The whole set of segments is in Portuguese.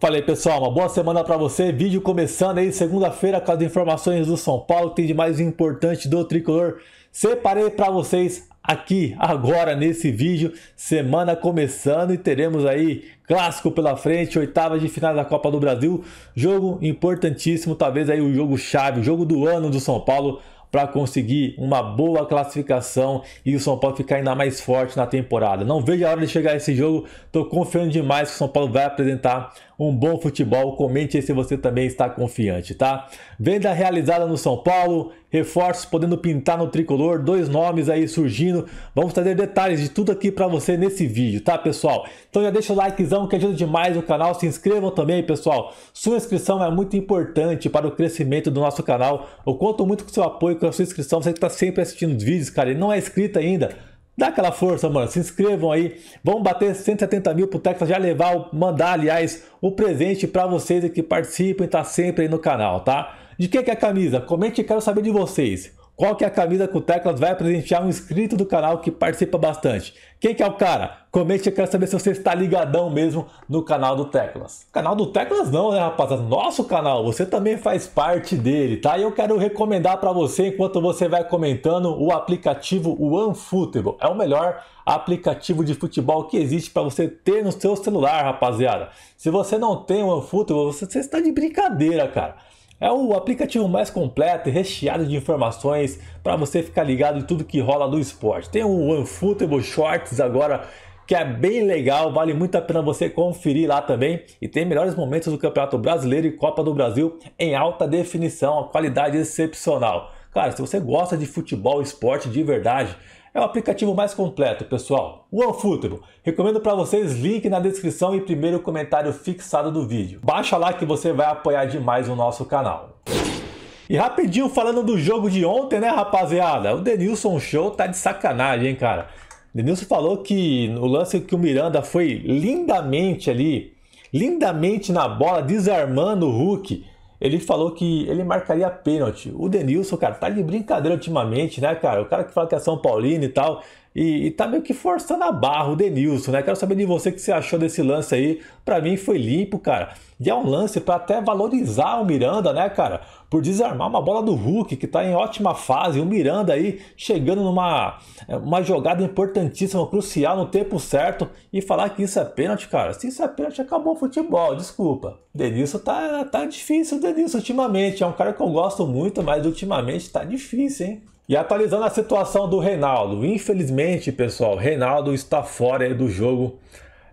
Falei pessoal, uma boa semana para você. Vídeo começando aí segunda-feira com as informações do São Paulo, tem de mais importante do tricolor. Separei para vocês aqui agora nesse vídeo. Semana começando e teremos aí clássico pela frente, oitava de final da Copa do Brasil. Jogo importantíssimo, talvez aí o jogo chave, o jogo do ano do São Paulo para conseguir uma boa classificação e o São Paulo ficar ainda mais forte na temporada. Não vejo a hora de chegar esse jogo. Tô confiando demais que o São Paulo vai apresentar um bom futebol. Comente aí se você também está confiante, tá? Venda realizada no São Paulo, reforços podendo pintar no tricolor, dois nomes aí surgindo. Vamos trazer detalhes de tudo aqui para você nesse vídeo, tá, pessoal? Então já deixa o likezão que ajuda demais o canal. Se inscrevam também, pessoal. Sua inscrição é muito importante para o crescimento do nosso canal. Eu conto muito com seu apoio, com a sua inscrição. Você que está sempre assistindo os vídeos, cara, e não é inscrito ainda Dá aquela força, mano. Se inscrevam aí. Vamos bater 170 mil pro Texas já levar, mandar, aliás, o presente para vocês que participam e tá sempre aí no canal, tá? De quem que é a camisa? Comente e quero saber de vocês. Qual que é a camisa com teclas vai presentear um inscrito do canal que participa bastante? Quem que é o cara? Comente, eu quero saber se você está ligadão mesmo no canal do Teclas. Canal do Teclas não, né, rapaziada? Nosso canal, você também faz parte dele, tá? E eu quero recomendar para você, enquanto você vai comentando, o aplicativo OneFootball. É o melhor aplicativo de futebol que existe para você ter no seu celular, rapaziada. Se você não tem o OneFootball, você está de brincadeira, cara. É o aplicativo mais completo e recheado de informações para você ficar ligado em tudo que rola no esporte. Tem o OneFootball Shorts agora, que é bem legal, vale muito a pena você conferir lá também. E tem melhores momentos do Campeonato Brasileiro e Copa do Brasil em alta definição, a qualidade excepcional. Cara, se você gosta de futebol, esporte de verdade, é o aplicativo mais completo, pessoal. OneFootball. Recomendo para vocês link na descrição e primeiro comentário fixado do vídeo. Baixa lá que você vai apoiar demais o nosso canal. E rapidinho falando do jogo de ontem, né, rapaziada? O Denilson Show tá de sacanagem, hein, cara? Denilson falou que no lance que o Miranda foi lindamente ali, lindamente na bola, desarmando o Hulk ele falou que ele marcaria pênalti. O Denilson, cara, tá de brincadeira ultimamente, né, cara? O cara que fala que é São Paulino e tal, e, e tá meio que forçando a barra o Denilson, né? Quero saber de você o que você achou desse lance aí. Para mim foi limpo, cara. E é um lance para até valorizar o Miranda, né, cara? por desarmar uma bola do Hulk, que está em ótima fase. O Miranda aí chegando numa eh, uma jogada importantíssima, crucial, no tempo certo. E falar que isso é pênalti, cara. Se isso é pênalti, acabou o futebol, desculpa. Denilson tá, tá difícil, Denilson, ultimamente. É um cara que eu gosto muito, mas ultimamente tá difícil, hein? E atualizando a situação do Reinaldo. Infelizmente, pessoal, Reinaldo está fora do jogo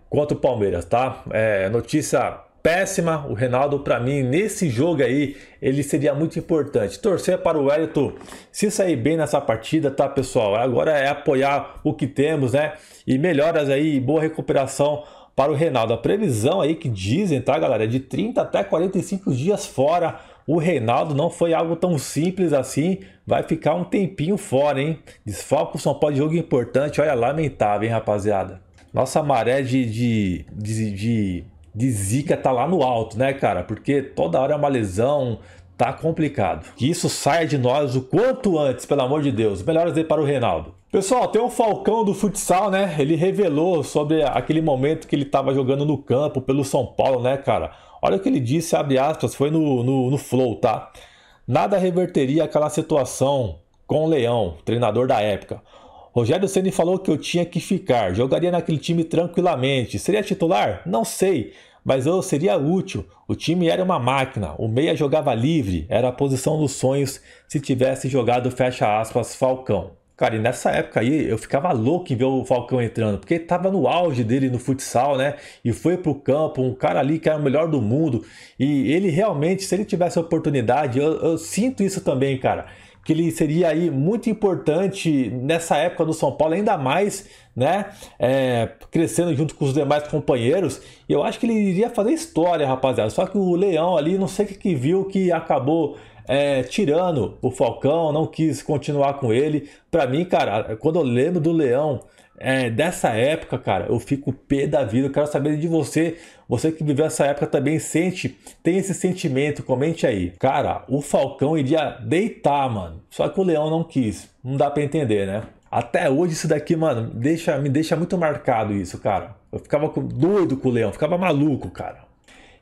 contra o Palmeiras, tá? É notícia péssima. O Reinaldo, para mim, nesse jogo aí, ele seria muito importante. Torcer para o Wellington se sair bem nessa partida, tá, pessoal? Agora é apoiar o que temos, né? E melhoras aí, boa recuperação para o Reinaldo. A previsão aí que dizem, tá, galera, é de 30 até 45 dias fora. O Reinaldo não foi algo tão simples assim, vai ficar um tempinho fora, hein? Desfalco São Paulo de jogo importante, olha, lamentável, hein, rapaziada? Nossa maré de, de, de, de de zica tá lá no alto, né, cara? Porque toda hora é uma lesão, tá complicado. Que isso saia de nós o quanto antes, pelo amor de Deus. Melhoras aí para o Reinaldo. Pessoal, tem o Falcão do futsal, né? Ele revelou sobre aquele momento que ele estava jogando no campo pelo São Paulo, né, cara? Olha o que ele disse, abre aspas, foi no, no, no Flow, tá? Nada reverteria aquela situação com o Leão, treinador da época. Rogério Ceni falou que eu tinha que ficar, jogaria naquele time tranquilamente. Seria titular? Não sei, mas eu seria útil. O time era uma máquina, o meia jogava livre, era a posição dos sonhos se tivesse jogado fecha aspas Falcão. Cara, e nessa época aí eu ficava louco em ver o Falcão entrando, porque ele tava no auge dele no futsal, né? E foi pro campo, um cara ali que era o melhor do mundo. E ele realmente, se ele tivesse oportunidade, eu, eu sinto isso também, cara que ele seria aí muito importante nessa época do São Paulo, ainda mais, né? É, crescendo junto com os demais companheiros. Eu acho que ele iria fazer história, rapaziada. Só que o Leão ali, não sei o que, que viu, que acabou é, tirando o Falcão, não quis continuar com ele. Para mim, cara, quando eu lembro do Leão é, dessa época, cara, eu fico pé da vida. Eu quero saber de você. Você que viveu essa época também sente, tem esse sentimento, comente aí. Cara, o Falcão iria deitar, mano. Só que o Leão não quis. Não dá para entender, né? Até hoje isso daqui, mano, deixa, me deixa muito marcado isso, cara. Eu ficava doido com o Leão, ficava maluco, cara.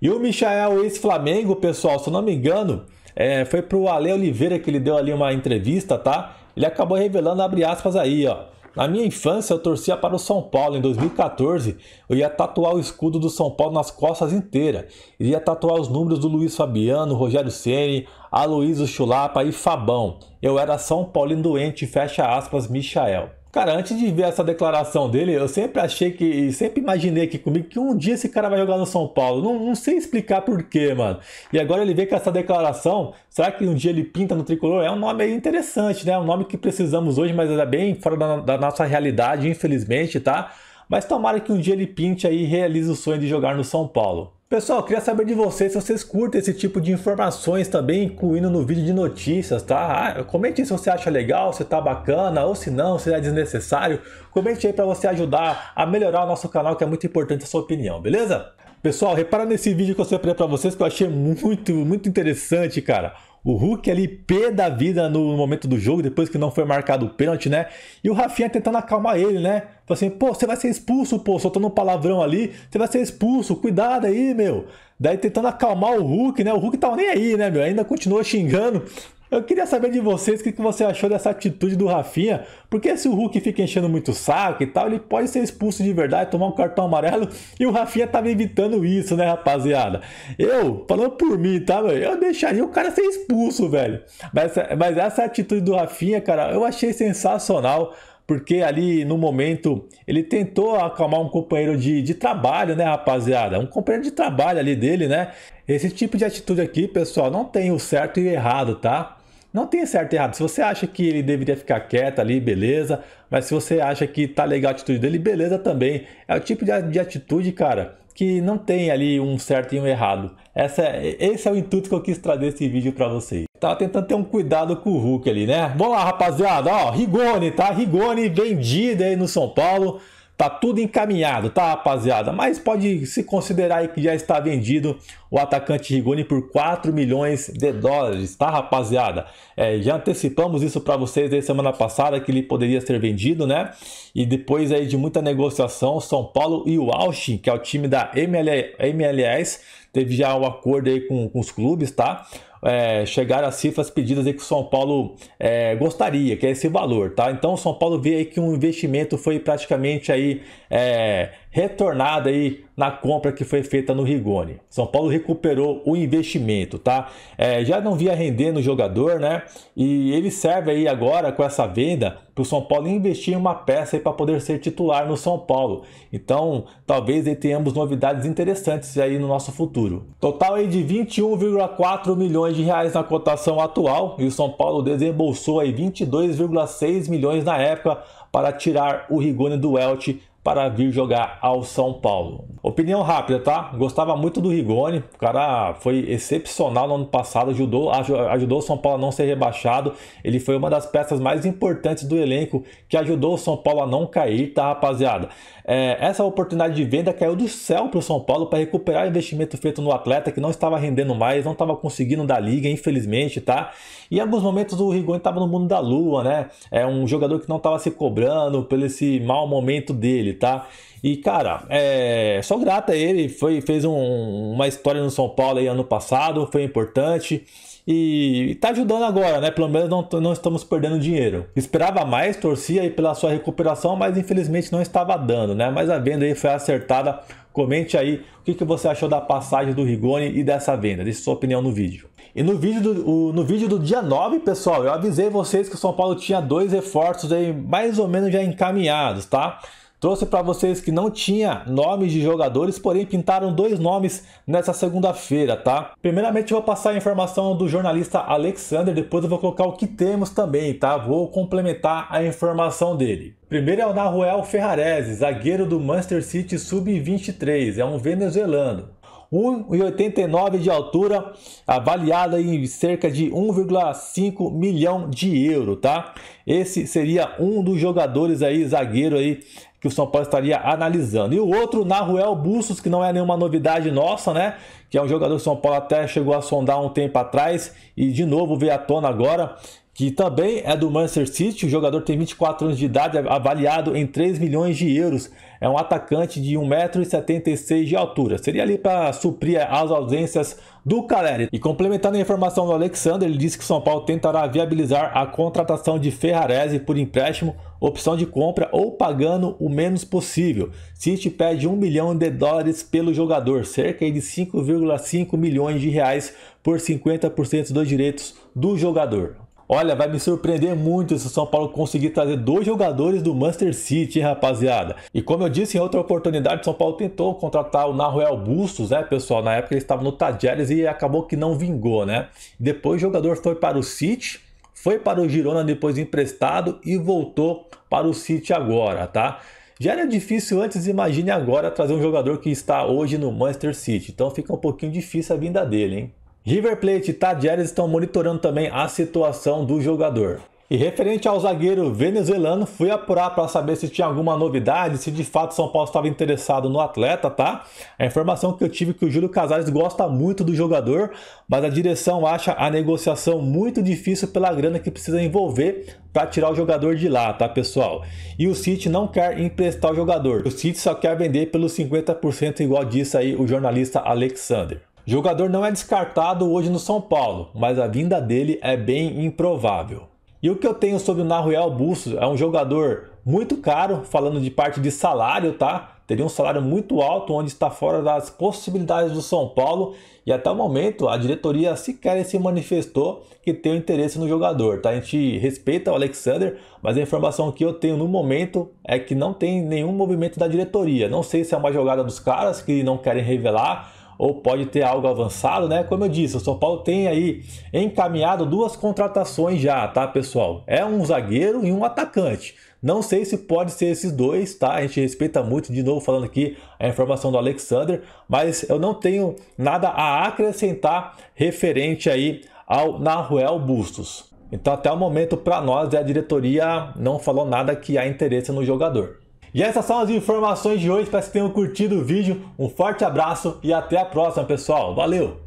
E o Michael, esse flamengo pessoal, se eu não me engano, é, foi pro Ale Oliveira que ele deu ali uma entrevista, tá? Ele acabou revelando, abre aspas aí, ó. Na minha infância, eu torcia para o São Paulo. Em 2014, eu ia tatuar o escudo do São Paulo nas costas inteira. Iria tatuar os números do Luiz Fabiano, Rogério Ceni, Aloysio Chulapa e Fabão. Eu era São Paulo doente, fecha aspas, Michael. Cara, antes de ver essa declaração dele, eu sempre achei que, sempre imaginei aqui comigo que um dia esse cara vai jogar no São Paulo. Não, não sei explicar porquê, mano. E agora ele vê que essa declaração, será que um dia ele pinta no tricolor? É um nome aí interessante, né? É um nome que precisamos hoje, mas é bem fora da, da nossa realidade, infelizmente, tá? Mas tomara que um dia ele pinte aí e realize o sonho de jogar no São Paulo. Pessoal, queria saber de vocês se vocês curtem esse tipo de informações também, incluindo no vídeo de notícias, tá? Ah, comente se você acha legal, se tá bacana, ou se não, se é desnecessário. Comente aí para você ajudar a melhorar o nosso canal, que é muito importante a sua opinião, beleza? Pessoal, repara nesse vídeo que eu separei para vocês que eu achei muito, muito interessante, cara. O Hulk ali, P da vida no momento do jogo, depois que não foi marcado o pênalti, né? E o Rafinha tentando acalmar ele, né? Falou assim, pô, você vai ser expulso, pô, soltando um palavrão ali, você vai ser expulso, cuidado aí, meu. Daí tentando acalmar o Hulk, né? O Hulk tava nem aí, né, meu? Ainda continua xingando. Eu queria saber de vocês o que, você achou dessa atitude do Rafinha, porque se o Hulk fica enchendo muito saco e tal, ele pode ser expulso de verdade, tomar um cartão amarelo, e o Rafinha tava evitando isso, né, rapaziada? Eu, falando por mim, tá, velho? Eu deixaria o cara ser expulso, velho. Mas, mas essa atitude do Rafinha, cara, eu achei sensacional porque ali no momento ele tentou acalmar um companheiro de, de trabalho, né, rapaziada? Um companheiro de trabalho ali dele, né? Esse tipo de atitude aqui, pessoal, não tem o certo e o errado, tá? Não tem certo e errado. Se você acha que ele deveria ficar quieto ali, beleza. Mas se você acha que tá legal a atitude dele, beleza também. É o tipo de, de atitude, cara, que não tem ali um certo e um errado. Essa, é, esse é o intuito que eu quis trazer esse vídeo para vocês. Tava tentando ter um cuidado com o Hulk ali, né? Vamos lá, rapaziada. Ó, Rigoni, tá? Rigoni vendido aí no São Paulo. Tá tudo encaminhado, tá, rapaziada? Mas pode se considerar aí que já está vendido o atacante Rigoni por 4 milhões de dólares, tá, rapaziada? É, já antecipamos isso para vocês aí semana passada que ele poderia ser vendido, né? E depois aí de muita negociação, São Paulo e o Austin, que é o time da MLS, teve já o um acordo aí com, com, os clubes, tá? É, chegaram as cifras pedidas aí que o São Paulo é, gostaria, que é esse valor, tá? Então o São Paulo vê aí que um investimento foi praticamente aí é, retornada aí na compra que foi feita no Rigoni. São Paulo recuperou o investimento, tá? É, já não via rendendo o jogador, né? E ele serve aí agora com essa venda para o São Paulo investir em uma peça para poder ser titular no São Paulo. Então, talvez aí tenhamos novidades interessantes aí no nosso futuro. Total aí de 21,4 milhões de reais na cotação atual e o São Paulo desembolsou aí 22,6 milhões na época para tirar o Rigoni do Elche para vir jogar ao São Paulo. Opinião rápida, tá? Gostava muito do Rigoni, o cara foi excepcional no ano passado, ajudou, ajudou o São Paulo a não ser rebaixado. Ele foi uma das peças mais importantes do elenco que ajudou o São Paulo a não cair, tá, rapaziada? É, essa oportunidade de venda caiu do céu para o São Paulo para recuperar o investimento feito no atleta que não estava rendendo mais, não estava conseguindo da liga, infelizmente, tá? E em alguns momentos o Rigoni estava no mundo da lua, né? É um jogador que não estava se cobrando pelo esse mau momento dele, tá? E cara, é só grata ele, foi fez um, uma história no São Paulo aí ano passado, foi importante. E está ajudando agora, né? Pelo menos não, não estamos perdendo dinheiro. Esperava mais, torcia aí pela sua recuperação, mas infelizmente não estava dando, né? Mas a venda aí foi acertada. Comente aí o que, que você achou da passagem do Rigoni e dessa venda. Deixe sua opinião no vídeo. E no vídeo, do, no vídeo do dia 9, pessoal, eu avisei vocês que o São Paulo tinha dois reforços aí mais ou menos já encaminhados, tá? Trouxe para vocês que não tinha nomes de jogadores, porém pintaram dois nomes nessa segunda-feira, tá? Primeiramente vou passar a informação do jornalista Alexander, depois eu vou colocar o que temos também, tá? Vou complementar a informação dele. Primeiro é o Nahuel Ferrarese, zagueiro do Manchester City Sub-23, é um venezuelano. 1,89 de altura, avaliada em cerca de 1,5 milhão de euro, tá? Esse seria um dos jogadores aí, zagueiro aí, que o São Paulo estaria analisando. E o outro, Naruel Bustos, que não é nenhuma novidade nossa, né? Que é um jogador que o São Paulo até chegou a sondar um tempo atrás e de novo veio à tona agora que também é do Manchester City. O jogador tem 24 anos de idade, avaliado em 3 milhões de euros. É um atacante de 1,76m de altura. Seria ali para suprir as ausências do Caleri. E complementando a informação do Alexander, ele disse que o São Paulo tentará viabilizar a contratação de Ferrarese por empréstimo, opção de compra ou pagando o menos possível. City pede 1 milhão de dólares pelo jogador, cerca de 5,5 milhões de reais por 50% dos direitos do jogador. Olha, vai me surpreender muito se o São Paulo conseguir trazer dois jogadores do Manchester City, hein, rapaziada. E como eu disse em outra oportunidade, o São Paulo tentou contratar o Narroel Bustos, né, pessoal? Na época ele estava no Tajeres e acabou que não vingou, né? Depois o jogador foi para o City, foi para o Girona depois emprestado e voltou para o City agora, tá? Já era difícil antes, imagine agora trazer um jogador que está hoje no Manchester City. Então fica um pouquinho difícil a vinda dele, hein? River Plate e Tadjeres estão monitorando também a situação do jogador. E referente ao zagueiro venezuelano, fui apurar para saber se tinha alguma novidade, se de fato São Paulo estava interessado no atleta, tá? A informação que eu tive é que o Júlio Casares gosta muito do jogador, mas a direção acha a negociação muito difícil pela grana que precisa envolver para tirar o jogador de lá, tá, pessoal? E o City não quer emprestar o jogador. O City só quer vender pelos 50% igual disse aí o jornalista Alexander. Jogador não é descartado hoje no São Paulo, mas a vinda dele é bem improvável. E o que eu tenho sobre o Naruel Busso é um jogador muito caro, falando de parte de salário, tá? Teria um salário muito alto, onde está fora das possibilidades do São Paulo. E até o momento, a diretoria sequer se manifestou que tem interesse no jogador, tá? A gente respeita o Alexander, mas a informação que eu tenho no momento é que não tem nenhum movimento da diretoria. Não sei se é uma jogada dos caras que não querem revelar, ou pode ter algo avançado, né? Como eu disse, o São Paulo tem aí encaminhado duas contratações já, tá, pessoal? É um zagueiro e um atacante. Não sei se pode ser esses dois, tá? A gente respeita muito, de novo falando aqui a informação do Alexander, mas eu não tenho nada a acrescentar referente aí ao Naruel Bustos. Então, até o momento, para nós, é a diretoria não falou nada que há interesse no jogador. E essas são as informações de hoje. Espero que tenham curtido o vídeo. Um forte abraço e até a próxima, pessoal. Valeu!